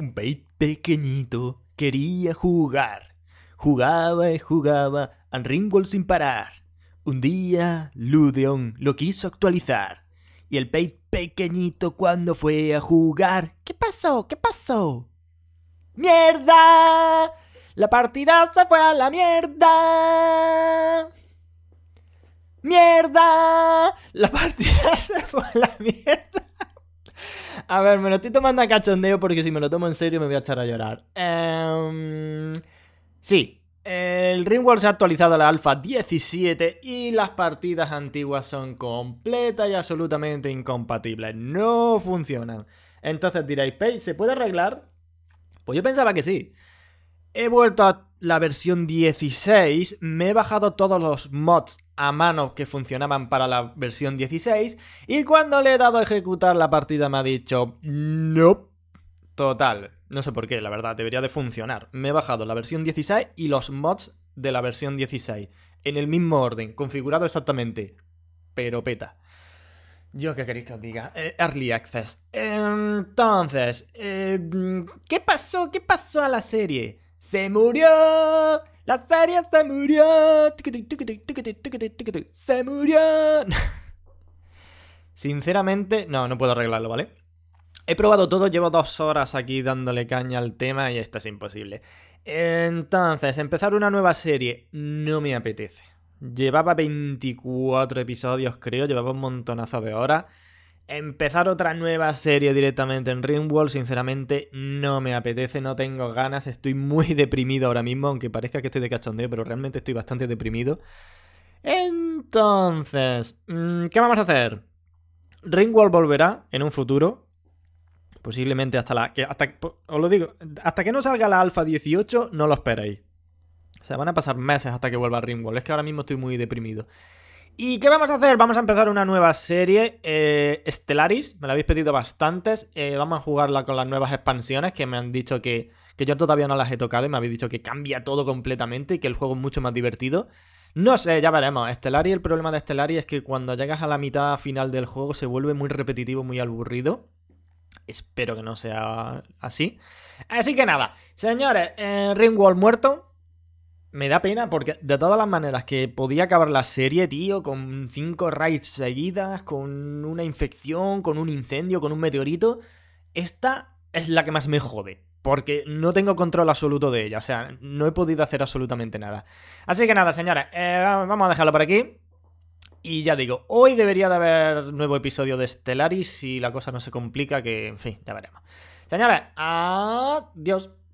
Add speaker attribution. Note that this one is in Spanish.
Speaker 1: Un Bait pequeñito quería jugar. Jugaba y jugaba al Ringwall sin parar. Un día Ludeon lo quiso actualizar. Y el Bait pequeñito cuando fue a jugar. ¿Qué pasó? ¿Qué pasó? ¡Mierda! La partida se fue a la mierda. ¡Mierda! La partida se fue a la mierda. A ver, me lo estoy tomando a cachondeo porque si me lo tomo en serio me voy a echar a llorar. Em, sí, el Ringworld se ha actualizado a la Alpha 17 y las partidas antiguas son completas y absolutamente incompatibles. No funcionan. Entonces diréis, Page, ¿se puede arreglar? Pues yo pensaba que sí. He vuelto a la versión 16, me he bajado todos los mods a mano que funcionaban para la versión 16 y cuando le he dado a ejecutar la partida me ha dicho no. Nope. Total, no sé por qué, la verdad, debería de funcionar. Me he bajado la versión 16 y los mods de la versión 16 en el mismo orden, configurado exactamente, pero peta. Yo qué queréis que os diga. Eh, early Access. Em, entonces, em, ¿qué pasó? ¿Qué pasó a la serie? Se murió. La serie se murió. Se murió. Sinceramente, no, no puedo arreglarlo, ¿vale? He probado todo, llevo dos horas aquí dándole caña al tema y esto es imposible. Entonces, empezar una nueva serie no me apetece. Llevaba 24 episodios, creo, llevaba un montonazo de horas. Empezar otra nueva serie directamente en Ringworld, sinceramente, no me apetece, no tengo ganas, estoy muy deprimido ahora mismo, aunque parezca que estoy de cachondeo, pero realmente estoy bastante deprimido. Entonces, mm, ¿qué vamos a hacer? Ringworld volverá en un futuro, posiblemente hasta la... Que hasta, os lo digo, hasta que no salga la Alpha 18, no lo esperéis. O sea, van a pasar meses hasta que vuelva Ringworld, es que ahora mismo estoy muy deprimido. ¿Y qué vamos a hacer? Vamos a empezar una nueva serie, Estelaris, eh, Stellaris, me la habéis pedido bastantes, eh, vamos a jugarla con las nuevas expansiones que me han dicho que, que yo todavía no las he tocado y me habéis dicho que cambia todo completamente y que el juego es mucho más divertido. No sé, ya veremos. Stellaris, el problema de Stellaris es que cuando llegas a la mitad final del juego se vuelve muy repetitivo, muy aburrido. Espero que no sea así. Así que nada, señores, eh, Ringwall muerto, me da pena porque de todas las maneras que podía acabar la serie, tío, con cinco raids seguidas, con una infección, con un incendio, con un meteorito, esta es la que más me jode. Porque no tengo control absoluto de ella, o sea, no he podido hacer absolutamente nada. Así que nada, señora, eh, vamos a dejarlo por aquí. Y ya digo, hoy debería de haber nuevo episodio de Stellaris si la cosa no se complica, que en fin, ya veremos. Señores, adiós.